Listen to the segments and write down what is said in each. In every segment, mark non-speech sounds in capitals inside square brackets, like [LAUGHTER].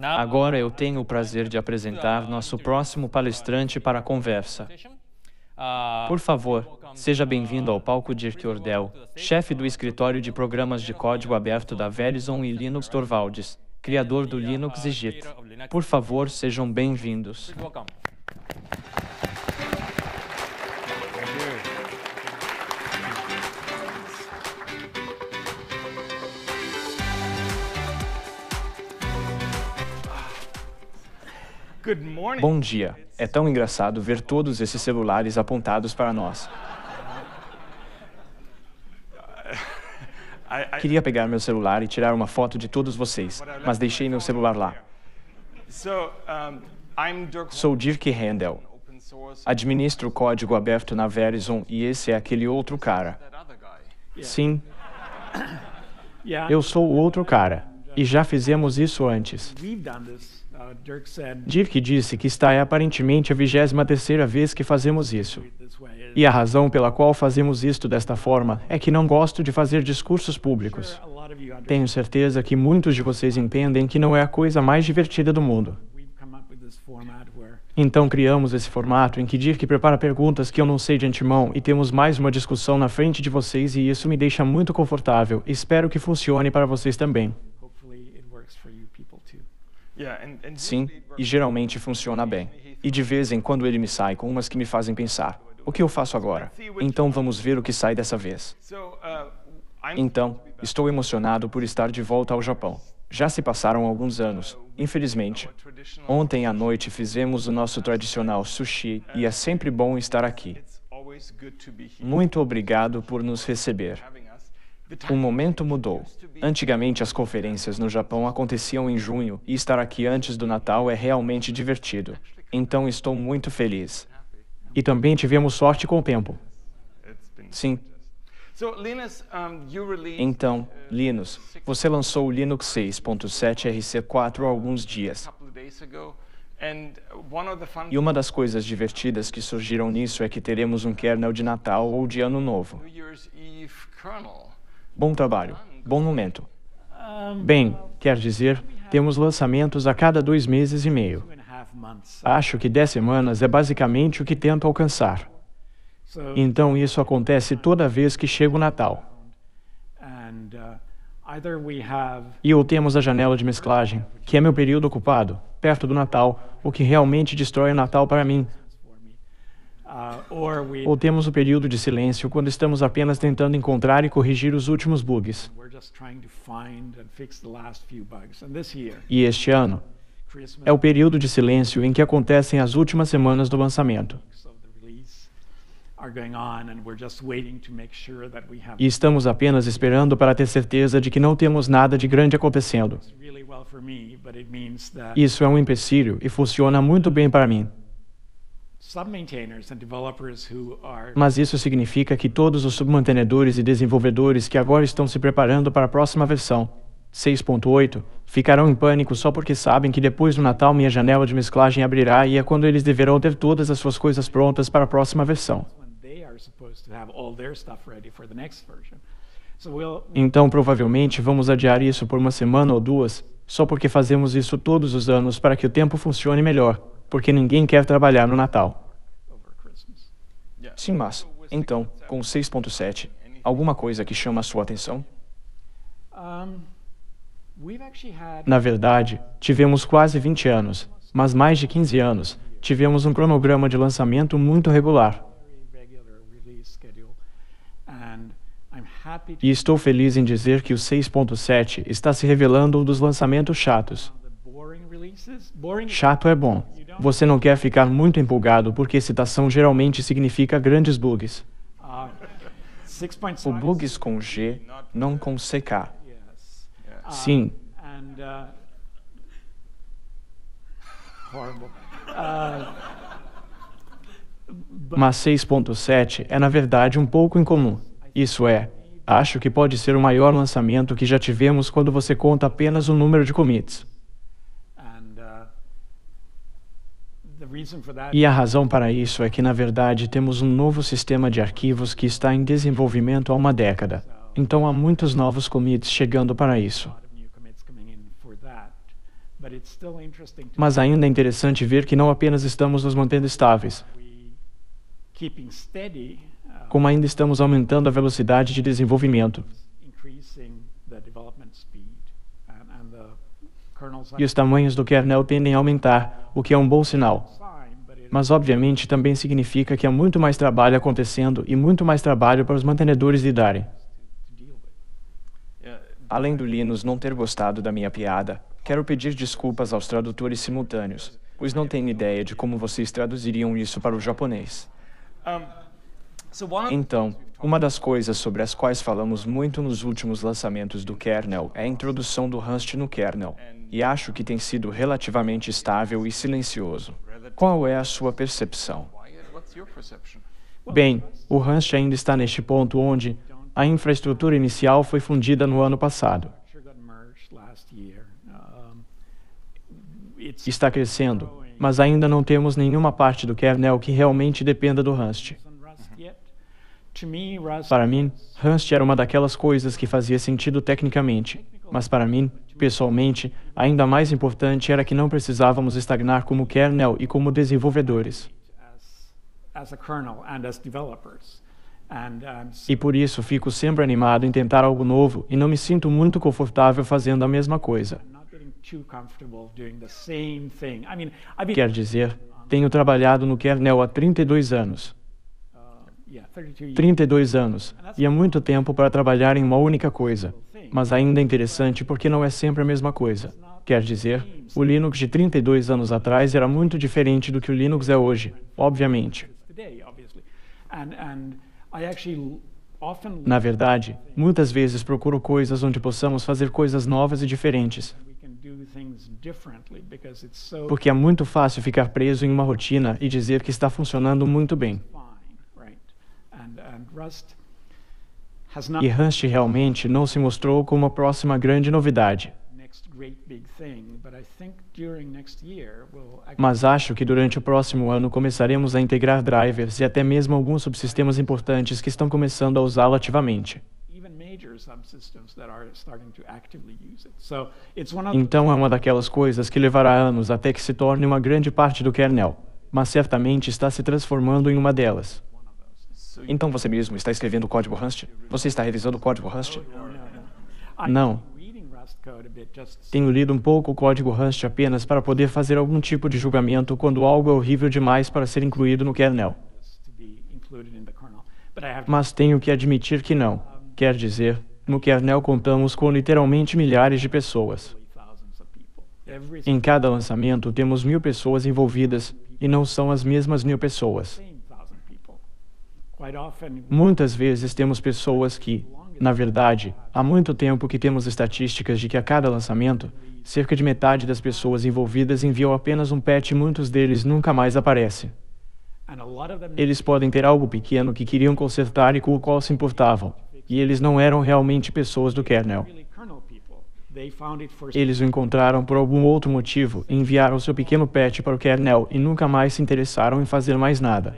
Agora eu tenho o prazer de apresentar nosso próximo palestrante para a conversa. Ah, Por favor, seja bem-vindo ao palco Dirk Ordel, chefe do escritório de programas de código aberto da Verizon e Linux Torvalds, criador do Linux e JIT. Por favor, sejam bem-vindos. Bom dia. É tão engraçado ver todos esses celulares apontados para nós. [LAUGHS] Queria pegar meu celular e tirar uma foto de todos vocês, mas deixei meu celular lá. Sou Dirk Handel. Administro o código aberto na Verizon e esse é aquele outro cara. Sim. [COUGHS] Eu sou o outro cara e já fizemos isso antes. Uh, Dirk disse que está é aparentemente a 23ª vez que fazemos isso. E a razão pela qual fazemos isto desta forma é que não gosto de fazer discursos públicos. Tenho certeza que muitos de vocês entendem que não é a coisa mais divertida do mundo. Então criamos esse formato em que Dirk prepara perguntas que eu não sei de antemão e temos mais uma discussão na frente de vocês e isso me deixa muito confortável. Espero que funcione para vocês também. Sim, e geralmente funciona bem. E de vez em quando ele me sai com umas que me fazem pensar: o que eu faço agora? Então vamos ver o que sai dessa vez. Uh, então, estou emocionado por estar de volta ao Japão. Já se passaram alguns anos, infelizmente. Ontem à noite fizemos o nosso tradicional sushi e é sempre bom estar aqui. Muito obrigado por nos receber. O momento mudou. Antigamente, as conferências no Japão aconteciam em junho e estar aqui antes do Natal é realmente divertido. Então, estou muito feliz. E também tivemos sorte com o tempo. Sim. Então, Linus, você lançou o Linux 6.7 RC4 há alguns dias. E uma das coisas divertidas que surgiram nisso é que teremos um kernel de Natal ou de Ano Novo. Bom trabalho. Bom momento. Bem, quer dizer, temos lançamentos a cada dois meses e meio. Acho que dez semanas é basicamente o que tento alcançar. Então isso acontece toda vez que chega o Natal. Uh, e ou temos a janela de mesclagem, que é meu período ocupado, perto do Natal, o que realmente destrói o Natal para mim, Uh, Ou temos o período de silêncio quando estamos apenas tentando encontrar e corrigir os últimos bugs. E este ano é o período de silêncio em que acontecem as últimas semanas do lançamento. E estamos apenas esperando para ter certeza de que não temos nada de grande acontecendo. Isso é um empecilho e funciona muito bem para mim. Mas isso significa que todos os submantenedores e desenvolvedores que agora estão se preparando para a próxima versão, 6.8, ficarão em pânico só porque sabem que depois do Natal minha janela de mesclagem abrirá e é quando eles deverão ter todas as suas coisas prontas para a próxima versão. Então, provavelmente, vamos adiar isso por uma semana ou duas, só porque fazemos isso todos os anos para que o tempo funcione melhor porque ninguém quer trabalhar no Natal. Sim, mas, então, com 6.7, alguma coisa que chama a sua atenção? Na verdade, tivemos quase 20 anos, mas mais de 15 anos, tivemos um cronograma de lançamento muito regular. E estou feliz em dizer que o 6.7 está se revelando um dos lançamentos chatos. Chato é bom. Você não quer ficar muito empolgado porque citação geralmente significa grandes bugs. Ah, o bugs com G, não com CK. Ah, ah, sim. Uh, [LAUGHS] uh, Mas 6.7 é, na verdade, um pouco incomum. Isso é, acho que pode ser o maior lançamento que já tivemos quando você conta apenas o número de commits. E a razão para isso é que, na verdade, temos um novo sistema de arquivos que está em desenvolvimento há uma década. Então há muitos novos commits chegando para isso. Mas ainda é interessante ver que não apenas estamos nos mantendo estáveis, uh, como ainda estamos aumentando a velocidade de desenvolvimento. Uh, e os tamanhos do kernel tendem a aumentar, o que é um bom sinal mas obviamente também significa que há muito mais trabalho acontecendo e muito mais trabalho para os mantenedores lidarem. Além do Linus não ter gostado da minha piada, quero pedir desculpas aos tradutores simultâneos, pois não tenho ideia de como vocês traduziriam isso para o japonês. Então, uma das coisas sobre as quais falamos muito nos últimos lançamentos do kernel é a introdução do Rust no kernel, e acho que tem sido relativamente estável e silencioso. Qual é a sua percepção? Bem, o Rust ainda está neste ponto onde a infraestrutura inicial foi fundida no ano passado. Está crescendo, mas ainda não temos nenhuma parte do kernel que realmente dependa do Rust. Para mim, Rust era uma daquelas coisas que fazia sentido tecnicamente, mas para mim, Pessoalmente, ainda mais importante era que não precisávamos estagnar como kernel e como desenvolvedores. E por isso fico sempre animado em tentar algo novo e não me sinto muito confortável fazendo a mesma coisa. Quer dizer, tenho trabalhado no kernel há 32 anos. 32 uh, anos, e é muito tempo para trabalhar em uma única coisa mas ainda é interessante porque não é sempre a mesma coisa. Quer dizer, o Linux de 32 anos atrás era muito diferente do que o Linux é hoje, obviamente. Na verdade, muitas vezes procuro coisas onde possamos fazer coisas novas e diferentes. Porque é muito fácil ficar preso em uma rotina e dizer que está funcionando muito bem. Rust e Rust realmente não se mostrou como a próxima grande novidade. Mas acho que durante o próximo ano começaremos a integrar drivers e até mesmo alguns subsistemas importantes que estão começando a usá-lo ativamente. Então é uma daquelas coisas que levará anos até que se torne uma grande parte do kernel, mas certamente está se transformando em uma delas. Então você mesmo está escrevendo o código Rust? Você está revisando o código Rust? Não. Tenho lido um pouco o código Rust apenas para poder fazer algum tipo de julgamento quando algo é horrível demais para ser incluído no kernel. Mas tenho que admitir que não. Quer dizer, no kernel contamos com literalmente milhares de pessoas. Em cada lançamento temos mil pessoas envolvidas, e não são as mesmas mil pessoas. Muitas vezes temos pessoas que, na verdade, há muito tempo que temos estatísticas de que a cada lançamento, cerca de metade das pessoas envolvidas enviam apenas um patch e muitos deles nunca mais aparecem. Eles podem ter algo pequeno que queriam consertar e com o qual se importavam, e eles não eram realmente pessoas do kernel. Eles o encontraram por algum outro motivo, enviaram seu pequeno patch para o kernel e nunca mais se interessaram em fazer mais nada.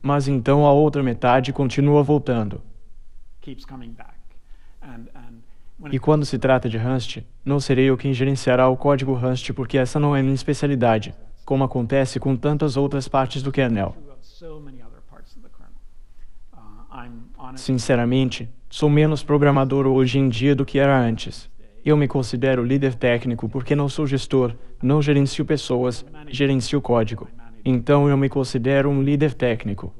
Mas então a outra metade continua voltando. E quando se trata de Rust, não serei eu quem gerenciará o código Rust porque essa não é minha especialidade, como acontece com tantas outras partes do kernel. Uh, Sinceramente, sou menos programador hoje em dia do que era antes. Eu me considero líder técnico porque não sou gestor, não gerencio pessoas, gerencio código. Então eu me considero um líder técnico.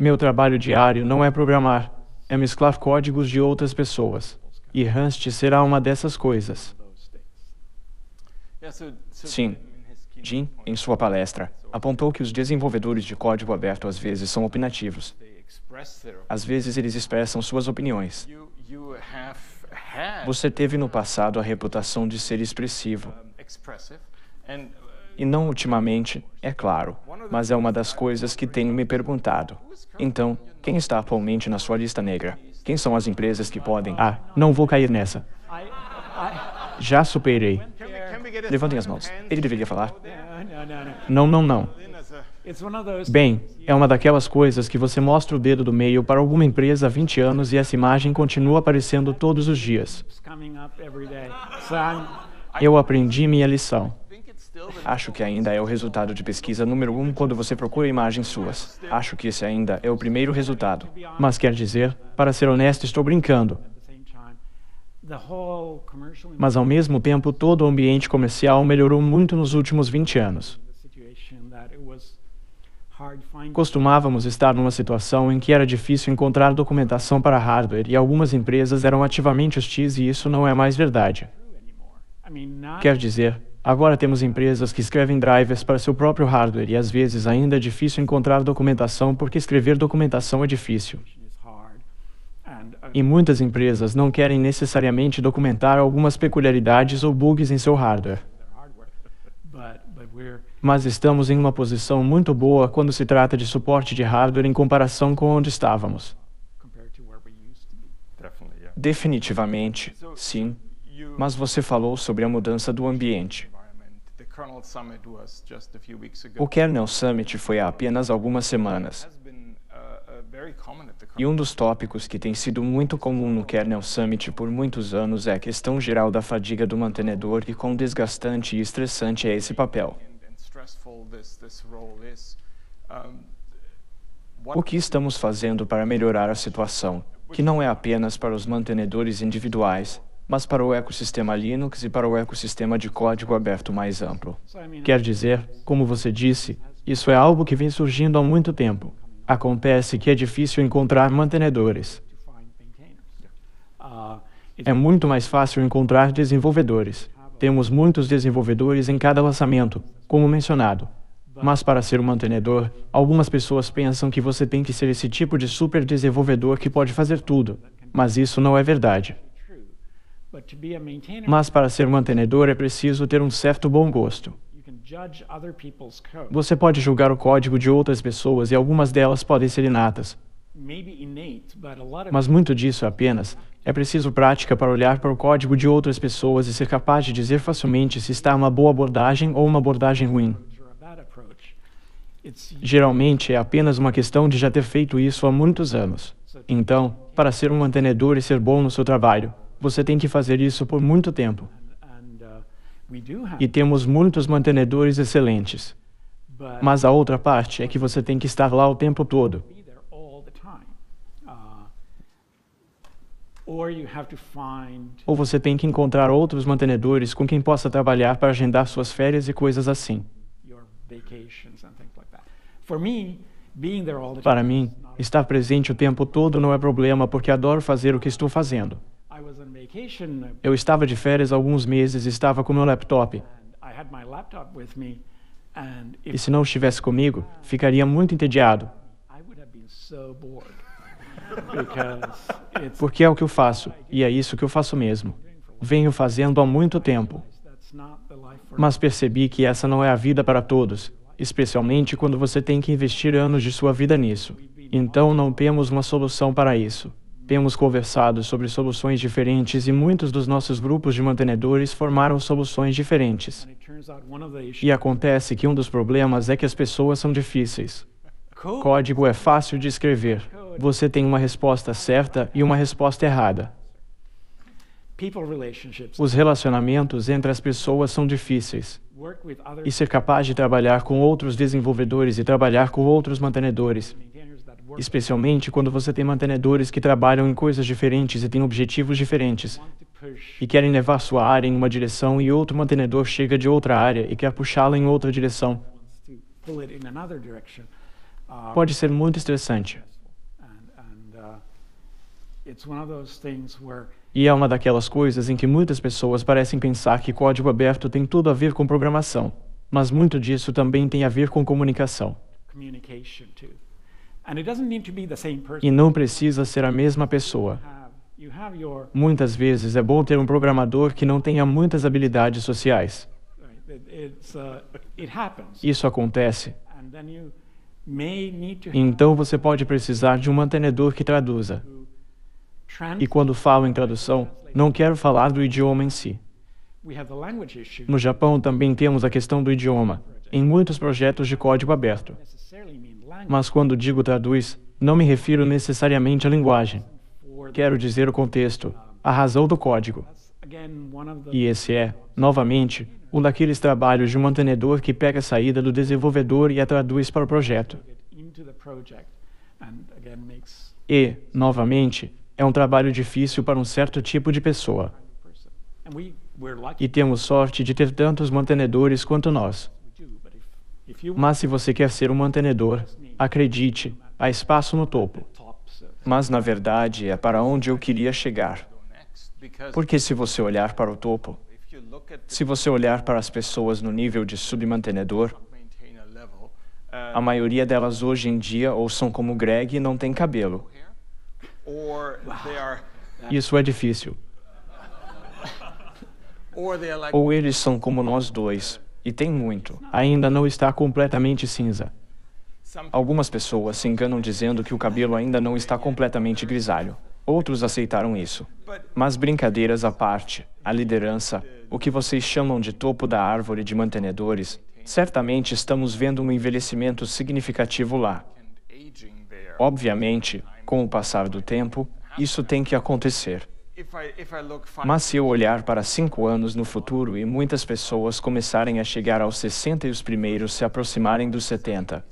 Meu trabalho diário não é programar, é mesclar códigos de outras pessoas. E Rust será uma dessas coisas. Sim. Jim, em sua palestra, apontou que os desenvolvedores de código aberto às vezes são opinativos. Às vezes eles expressam suas opiniões. Você teve no passado a reputação de ser expressivo. Uh, e não ultimamente, é claro, mas é uma das coisas que tenho me perguntado. Então, quem está atualmente na sua lista negra? Quem são as empresas que podem. Ah, não vou cair nessa. Já superei. Levantem as mãos. Ele deveria falar. Não, não, não. Bem, é uma daquelas coisas que você mostra o dedo do meio para alguma empresa há 20 anos e essa imagem continua aparecendo todos os dias. Eu aprendi minha lição. Acho que ainda é o resultado de pesquisa número um quando você procura imagens suas. Acho que esse ainda é o primeiro resultado. Mas quer dizer, para ser honesto, estou brincando. Mas ao mesmo tempo, todo o ambiente comercial melhorou muito nos últimos 20 anos. Costumávamos estar numa situação em que era difícil encontrar documentação para hardware e algumas empresas eram ativamente hostis e isso não é mais verdade. Quer dizer, agora temos empresas que escrevem drivers para seu próprio hardware e às vezes ainda é difícil encontrar documentação porque escrever documentação é difícil. Uh, e muitas empresas não querem necessariamente documentar algumas peculiaridades ou bugs em seu hardware mas estamos em uma posição muito boa quando se trata de suporte de hardware em comparação com onde estávamos. Definitivamente, sim. Mas você falou sobre a mudança do ambiente. O Kernel Summit foi há apenas algumas semanas. Uh, uh, e um dos tópicos que tem sido muito comum no Kernel Summit por muitos anos é a questão geral da fadiga do mantenedor e quão desgastante e estressante é esse papel. O que estamos fazendo para melhorar a situação, que não é apenas para os mantenedores individuais, mas para o ecossistema Linux e para o ecossistema de código aberto mais amplo. Quer dizer, como você disse, isso é algo que vem surgindo há muito tempo. Acontece que é difícil encontrar mantenedores. É muito mais fácil encontrar desenvolvedores. Temos muitos desenvolvedores em cada lançamento, como mencionado. Mas para ser um mantenedor, algumas pessoas pensam que você tem que ser esse tipo de super desenvolvedor que pode fazer tudo. Mas isso não é verdade. Mas para ser um mantenedor é preciso ter um certo bom gosto. Você pode julgar o código de outras pessoas e algumas delas podem ser inatas. Mas muito disso é apenas é preciso prática para olhar para o código de outras pessoas e ser capaz de dizer facilmente se está uma boa abordagem ou uma abordagem ruim. Geralmente é apenas uma questão de já ter feito isso há muitos anos. Então, para ser um mantenedor e ser bom no seu trabalho, você tem que fazer isso por muito tempo. E temos muitos mantenedores excelentes. Mas a outra parte é que você tem que estar lá o tempo todo Ou você tem que encontrar outros mantenedores com quem possa trabalhar para agendar suas férias e coisas assim. Para mim, estar presente o tempo todo não é problema porque adoro fazer o que estou fazendo. Uh, Eu estava de férias há alguns meses e estava com meu laptop. E se não estivesse comigo, ficaria muito entediado. Porque é o que eu faço, e é isso que eu faço mesmo. Venho fazendo há muito tempo. Mas percebi que essa não é a vida para todos, especialmente quando você tem que investir anos de sua vida nisso. Então não temos uma solução para isso. Temos conversado sobre soluções diferentes e muitos dos nossos grupos de mantenedores formaram soluções diferentes. E acontece que um dos problemas é que as pessoas são difíceis. Código é fácil de escrever. Você tem uma resposta certa e uma resposta errada. Os relacionamentos entre as pessoas são difíceis. E ser capaz de trabalhar com outros desenvolvedores e trabalhar com outros mantenedores, especialmente quando você tem mantenedores que trabalham em coisas diferentes e têm objetivos diferentes, e querem levar sua área em uma direção e outro mantenedor chega de outra área e quer puxá-la em outra direção pode ser muito estressante. Uh, e é uma daquelas coisas em que muitas pessoas parecem pensar que código aberto tem tudo a ver com programação, mas muito disso também tem a ver com comunicação. E não precisa ser a mesma pessoa. Muitas vezes é bom ter um programador que não tenha muitas habilidades sociais. Uh, Isso acontece. Então você pode precisar de um mantenedor que traduza. E quando falo em tradução, não quero falar do idioma em si. No Japão também temos a questão do idioma, em muitos projetos de código aberto. Mas quando digo traduz, não me refiro necessariamente à linguagem. Quero dizer o contexto, a razão do código. E esse é, novamente, um daqueles trabalhos de um mantenedor que pega a saída do desenvolvedor e a traduz para o projeto. E, novamente, é um trabalho difícil para um certo tipo de pessoa. E temos sorte de ter tantos mantenedores quanto nós. Mas se você quer ser um mantenedor, acredite, há espaço no topo. Mas, na verdade, é para onde eu queria chegar. Porque se você olhar para o topo, se você olhar para as pessoas no nível de submantenedor, a maioria delas hoje em dia ou são como Greg e não tem cabelo. Isso é difícil. Ou eles são como nós dois, e tem muito. Ainda não está completamente cinza. Algumas pessoas se enganam dizendo que o cabelo ainda não está completamente grisalho. Outros aceitaram isso. Mas brincadeiras à parte, a liderança, o que vocês chamam de topo da árvore de mantenedores, certamente estamos vendo um envelhecimento significativo lá. Obviamente, com o passar do tempo, isso tem que acontecer. Mas se eu olhar para cinco anos no futuro e muitas pessoas começarem a chegar aos 60 e os primeiros se aproximarem dos 70,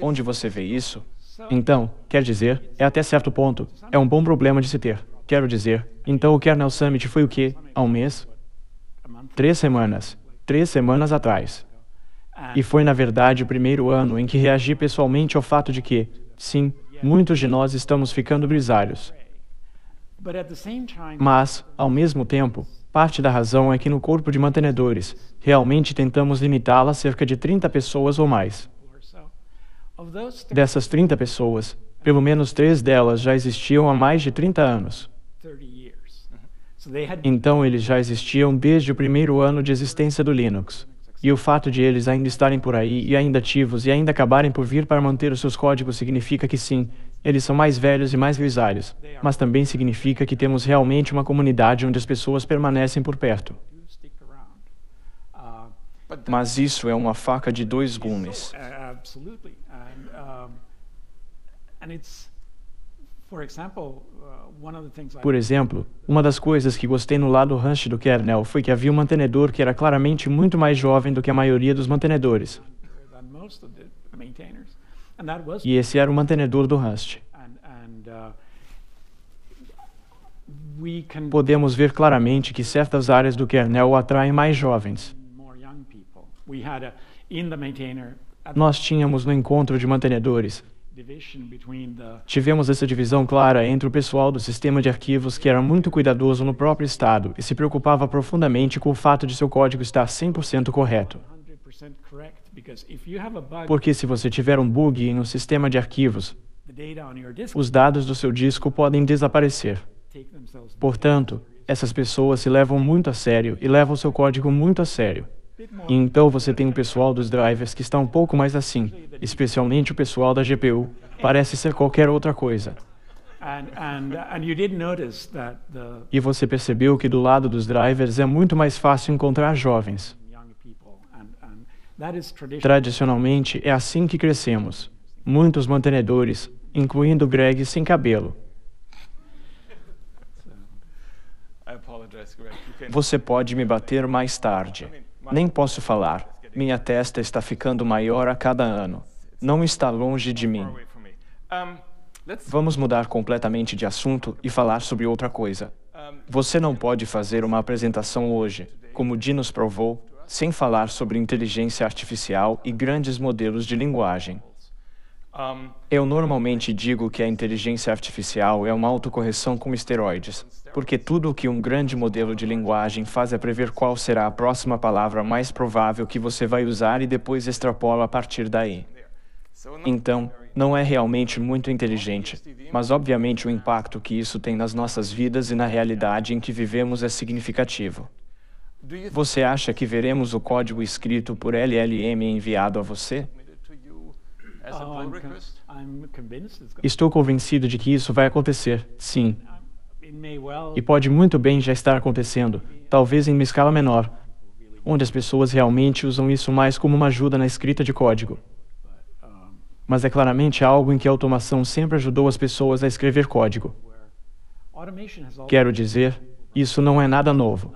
onde você vê isso? Então, quer dizer, é até certo ponto, é um bom problema de se ter. Quero dizer, então o Kernel Summit foi o quê? Há um mês? Três semanas. Três semanas atrás. E foi, na verdade, o primeiro ano em que reagi pessoalmente ao fato de que, sim, muitos de nós estamos ficando grisalhos. Mas, ao mesmo tempo, parte da razão é que no corpo de mantenedores, realmente tentamos limitá-la a cerca de 30 pessoas ou mais. Dessas 30 pessoas, pelo menos três delas já existiam há mais de 30 anos. Então eles já existiam desde o primeiro ano de existência do Linux. E o fato de eles ainda estarem por aí e ainda ativos e ainda acabarem por vir para manter os seus códigos significa que sim, eles são mais velhos e mais grisalhos, mas também significa que temos realmente uma comunidade onde as pessoas permanecem por perto. Mas isso é uma faca de dois gumes. Uh, Por exemplo, uma das coisas que gostei no lado ranch do Kernel foi que havia um mantenedor que era claramente muito mais jovem do que a maioria dos mantenedores. E esse era o mantenedor do Rust. Uh, Podemos ver claramente que certas áreas do kernel atraem mais jovens. Nós tínhamos no encontro de mantenedores Tivemos essa divisão clara entre o pessoal do sistema de arquivos, que era muito cuidadoso no próprio estado e se preocupava profundamente com o fato de seu código estar 100% correto. Porque se você tiver um bug em um sistema de arquivos, os dados do seu disco podem desaparecer. Portanto, essas pessoas se levam muito a sério e levam seu código muito a sério. Então você tem o pessoal dos drivers que está um pouco mais assim, especialmente o pessoal da GPU. Parece ser qualquer outra coisa. E você percebeu que do lado dos drivers é muito mais fácil encontrar jovens. Tradicionalmente, é assim que crescemos. Muitos mantenedores, incluindo Greg sem cabelo. Você pode me bater mais tarde. Nem posso falar. Minha testa está ficando maior a cada ano. Não está longe de mim. Vamos mudar completamente de assunto e falar sobre outra coisa. Você não pode fazer uma apresentação hoje, como Dinos provou, sem falar sobre inteligência artificial e grandes modelos de linguagem. Eu normalmente digo que a inteligência artificial é uma autocorreção com esteroides, porque tudo o que um grande modelo de linguagem faz é prever qual será a próxima palavra mais provável que você vai usar e depois extrapola a partir daí. Então, não é realmente muito inteligente, mas obviamente o impacto que isso tem nas nossas vidas e na realidade em que vivemos é significativo. Você acha que veremos o código escrito por LLM enviado a você? Oh, Estou convencido de que isso vai acontecer, sim. E pode muito bem já estar acontecendo, talvez em uma escala menor, onde as pessoas realmente usam isso mais como uma ajuda na escrita de código. Mas é claramente algo em que a automação sempre ajudou as pessoas a escrever código. Quero dizer, isso não é nada novo.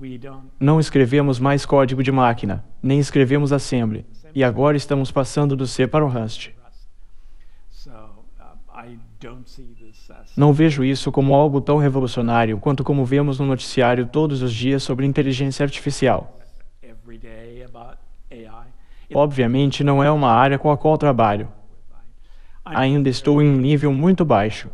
Uh, não escrevemos mais código de máquina, nem escrevemos assembly. E agora estamos passando do C para o Rust. Uh, não vejo isso como algo tão revolucionário quanto como vemos no noticiário todos os dias sobre inteligência artificial. Obviamente, não é uma área com a qual trabalho. Ainda estou em um nível muito baixo.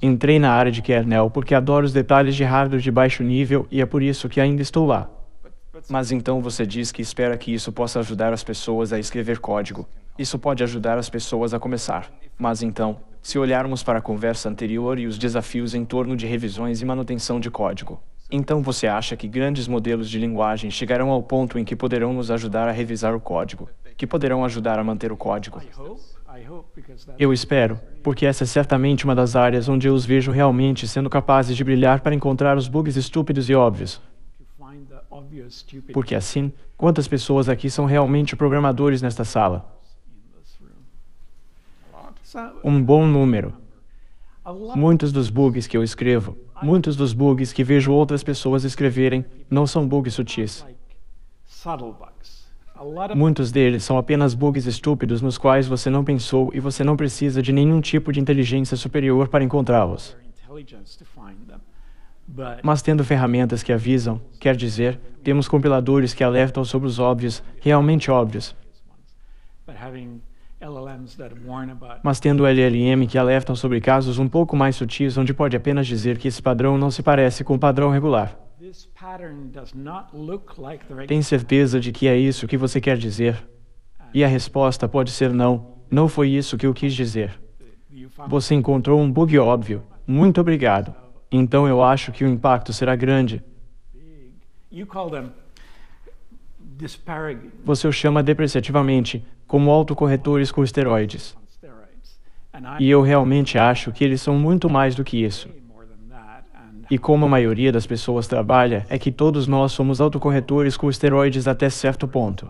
Entrei na área de kernel porque adoro os detalhes de hardware de baixo nível e é por isso que ainda estou lá. Mas então você diz que espera que isso possa ajudar as pessoas a escrever código. Isso pode ajudar as pessoas a começar. Mas então, se olharmos para a conversa anterior e os desafios em torno de revisões e manutenção de código, então você acha que grandes modelos de linguagem chegarão ao ponto em que poderão nos ajudar a revisar o código, que poderão ajudar a manter o código? Eu espero, porque essa é certamente uma das áreas onde eu os vejo realmente sendo capazes de brilhar para encontrar os bugs estúpidos e óbvios, porque assim, quantas pessoas aqui são realmente programadores nesta sala? Um bom número. Muitos dos bugs que eu escrevo, muitos dos bugs que vejo outras pessoas escreverem, não são bugs sutis. Muitos deles são apenas bugs estúpidos nos quais você não pensou e você não precisa de nenhum tipo de inteligência superior para encontrá-los. Mas tendo ferramentas que avisam, quer dizer, temos compiladores que alertam sobre os óbvios, realmente óbvios. Mas tendo LLM que alertam sobre casos um pouco mais sutis, onde pode apenas dizer que esse padrão não se parece com o padrão regular. Tem certeza de que é isso que você quer dizer? E a resposta pode ser não, não foi isso que eu quis dizer. Você encontrou um bug óbvio. Muito obrigado. Então eu acho que o impacto será grande. Você o chama depreciativamente como autocorretores com esteroides. E eu realmente acho que eles são muito mais do que isso. E como a maioria das pessoas trabalha, é que todos nós somos autocorretores com esteroides até certo ponto.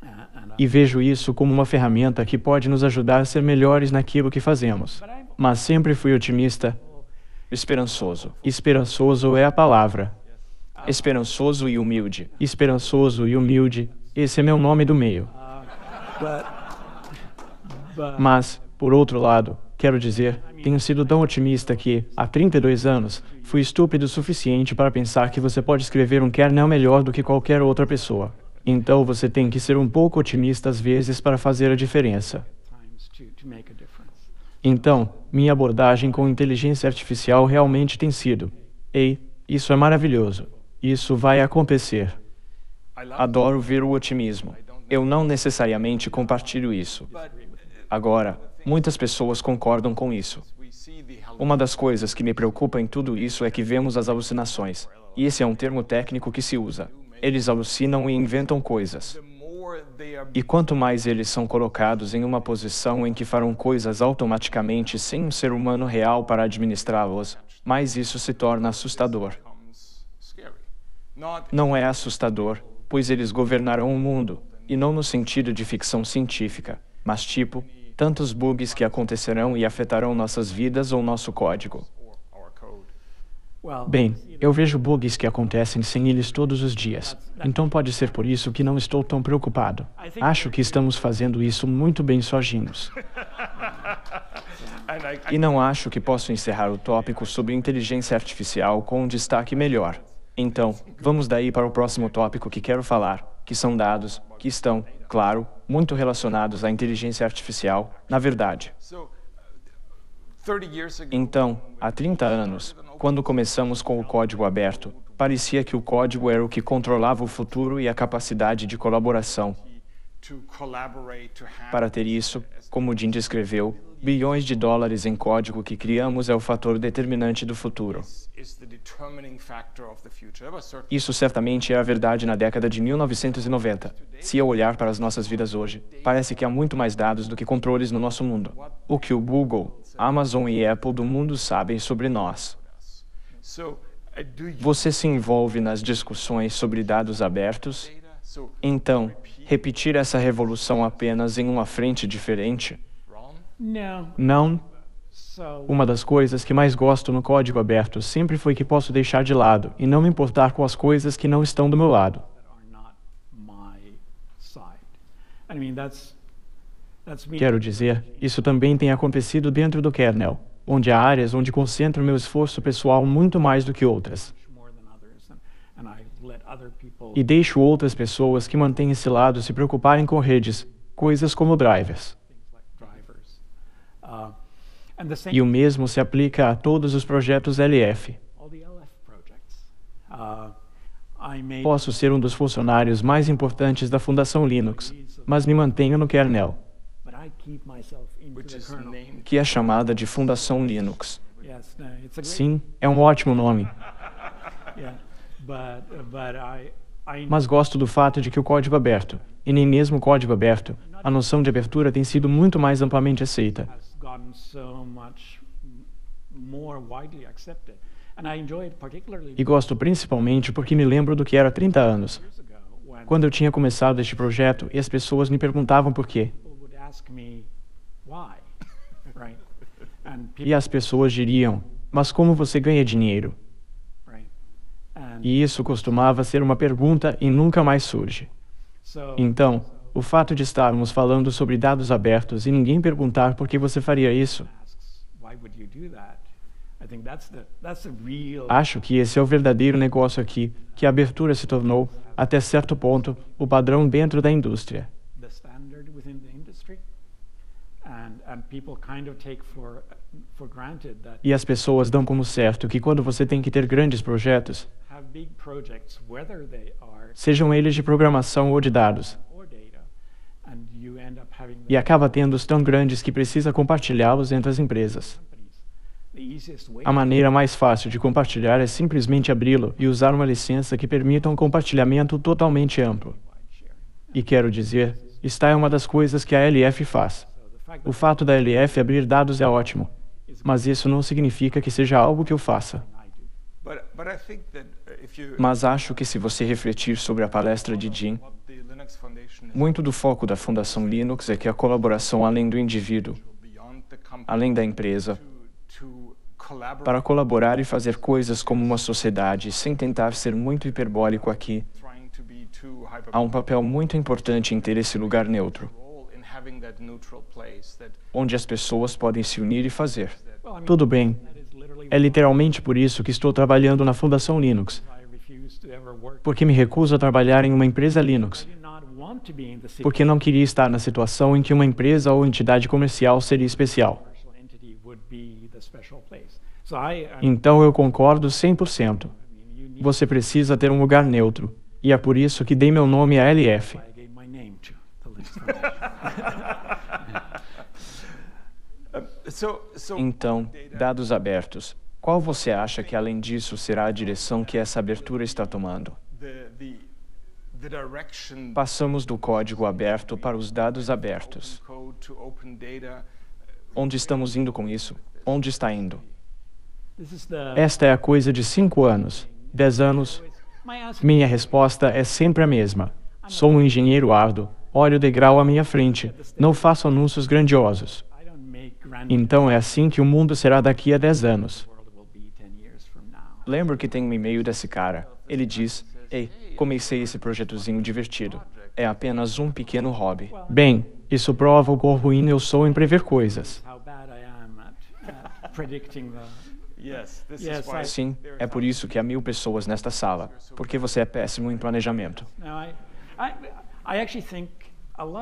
Uh, e vejo isso como uma ferramenta que pode nos ajudar a ser melhores naquilo que fazemos mas sempre fui otimista, esperançoso. Esperançoso é a palavra. Esperançoso e humilde. Esperançoso e humilde. Esse é meu nome do meio. Mas, por outro lado, quero dizer, tenho sido tão otimista que, há 32 anos, fui estúpido o suficiente para pensar que você pode escrever um kernel melhor do que qualquer outra pessoa. Então você tem que ser um pouco otimista às vezes para fazer a diferença. Então, minha abordagem com inteligência artificial realmente tem sido: ei, isso é maravilhoso. Isso vai acontecer. Adoro ver o otimismo. Eu não necessariamente compartilho isso. Agora, muitas pessoas concordam com isso. Uma das coisas que me preocupa em tudo isso é que vemos as alucinações. E esse é um termo técnico que se usa. Eles alucinam e inventam coisas. E quanto mais eles são colocados em uma posição em que farão coisas automaticamente sem um ser humano real para administrá-los, mais isso se torna assustador. Não é assustador, pois eles governarão o mundo, e não no sentido de ficção científica, mas tipo, tantos bugs que acontecerão e afetarão nossas vidas ou nosso código. Bem, eu vejo bugs que acontecem sem eles todos os dias. Então pode ser por isso que não estou tão preocupado. Acho que estamos fazendo isso muito bem sozinhos. [LAUGHS] E não acho que posso encerrar o tópico sobre inteligência artificial com um destaque melhor. Então, vamos daí para o próximo tópico que quero falar, que são dados, que estão, claro, muito relacionados à inteligência artificial, na verdade. Então, há 30 anos, quando começamos com o código aberto, parecia que o código era o que controlava o futuro e a capacidade de colaboração. Para ter isso, como o Jim descreveu, bilhões de dólares em código que criamos é o fator determinante do futuro. Isso certamente é a verdade na década de 1990. Se eu olhar para as nossas vidas hoje, parece que há muito mais dados do que controles no nosso mundo. O que o Google, Amazon e Apple do mundo sabem sobre nós. Uh, Você se envolve nas discussões sobre dados abertos? Então, repetir essa revolução apenas em uma frente diferente? Não. Uma das coisas que mais gosto no código aberto sempre foi que posso deixar de lado e não me importar com as coisas que não estão do meu lado. Quero dizer, isso também tem acontecido dentro do kernel, onde há áreas onde concentro meu esforço pessoal muito mais do que outras. E deixo outras pessoas que mantêm esse lado se preocuparem com redes, coisas como drivers. Uh, e o mesmo se aplica a todos os projetos LF. Uh, Posso ser um dos funcionários mais importantes da Fundação Linux, mas me mantenho no kernel que é chamada de Fundação Linux. Sim, é um ótimo nome. [LAUGHS] Mas gosto do fato de que o código aberto, e nem mesmo o código aberto, a noção de abertura tem sido muito mais amplamente aceita. E gosto principalmente porque me lembro do que era 30 anos, quando eu tinha começado este projeto e as pessoas me perguntavam por quê. [LAUGHS] E as pessoas diriam: Mas como você ganha dinheiro? E isso costumava ser uma pergunta e nunca mais surge. Então, o fato de estarmos falando sobre dados abertos e ninguém perguntar por que você faria isso. Acho que esse é o verdadeiro negócio aqui, que a abertura se tornou, até certo ponto, o padrão dentro da indústria. E as pessoas dão como certo que quando você tem que ter grandes projetos, sejam eles de programação ou de dados, e acaba tendo os tão grandes que precisa compartilhá-los entre as empresas. A maneira mais fácil de compartilhar é simplesmente abri-lo e usar uma licença que permita um compartilhamento totalmente amplo. E quero dizer, está é uma das coisas que a LF faz. O fato da LF abrir dados é ótimo, mas isso não significa que seja algo que eu faça. Uh, mas acho que se você refletir sobre a palestra de Jim, muito do foco da Fundação Linux é que a colaboração além do indivíduo, além da empresa, para colaborar e fazer coisas como uma sociedade, sem tentar ser muito hiperbólico aqui, há um papel muito importante em ter esse lugar neutro onde as pessoas podem se unir e fazer. Tudo bem. É literalmente por isso que estou trabalhando na Fundação Linux, porque me recuso a trabalhar em uma empresa Linux, porque não queria estar na situação em que uma empresa ou entidade comercial seria especial. Então eu concordo 100%. Você precisa ter um lugar neutro, e é por isso que dei meu nome à LF. [LAUGHS] Então, dados abertos. Qual você acha que, além disso, será a direção que essa abertura está tomando? Passamos do código aberto para os dados abertos. Uh, Onde estamos indo com isso? Onde está indo? Esta é a coisa de cinco anos, dez anos. Minha resposta é sempre a mesma. Sou um engenheiro árduo, olho o degrau à minha frente, não faço anúncios grandiosos. Então é assim que o mundo será daqui a 10 anos. Lembro que tem um e-mail desse cara. Ele diz: Ei, comecei esse projetozinho divertido. É apenas um pequeno hobby. Bem, isso prova o quão ruim eu sou em prever coisas. Sim, é por isso que há mil pessoas nesta sala, porque você é péssimo em planejamento.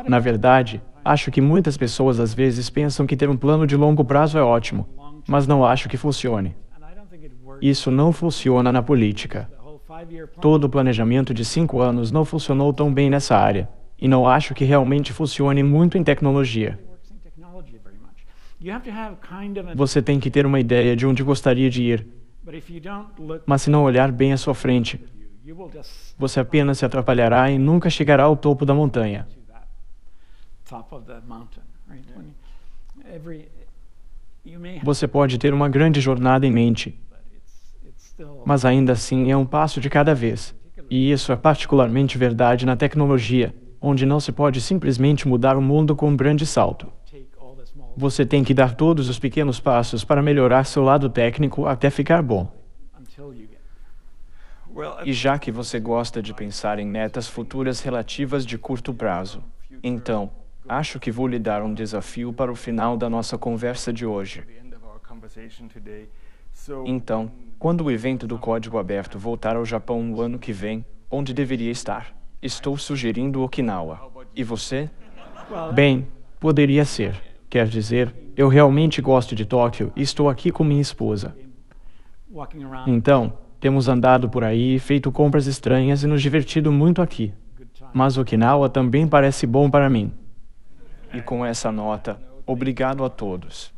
Na verdade, Acho que muitas pessoas às vezes pensam que ter um plano de longo prazo é ótimo, mas não acho que funcione. Isso não funciona na política. Todo o planejamento de cinco anos não funcionou tão bem nessa área, e não acho que realmente funcione muito em tecnologia. Você tem que ter uma ideia de onde gostaria de ir, mas se não olhar bem à sua frente, você apenas se atrapalhará e nunca chegará ao topo da montanha top of the mountain, right? When every você pode ter uma grande jornada em mente, mas ainda assim é um passo de cada vez. E isso é particularmente verdade na tecnologia, onde não se pode simplesmente mudar o mundo com um grande salto. Você tem que dar todos os pequenos passos para melhorar seu lado técnico até ficar bom. E já que você gosta de pensar em metas futuras relativas de curto prazo, então, Acho que vou lhe dar um desafio para o final da nossa conversa de hoje. Então, quando o evento do Código Aberto voltar ao Japão no ano que vem, onde deveria estar? Estou sugerindo Okinawa. E você? Bem, poderia ser. Quer dizer, eu realmente gosto de Tóquio e estou aqui com minha esposa. Então, temos andado por aí, feito compras estranhas e nos divertido muito aqui. Mas Okinawa também parece bom para mim. E com essa nota, obrigado a todos.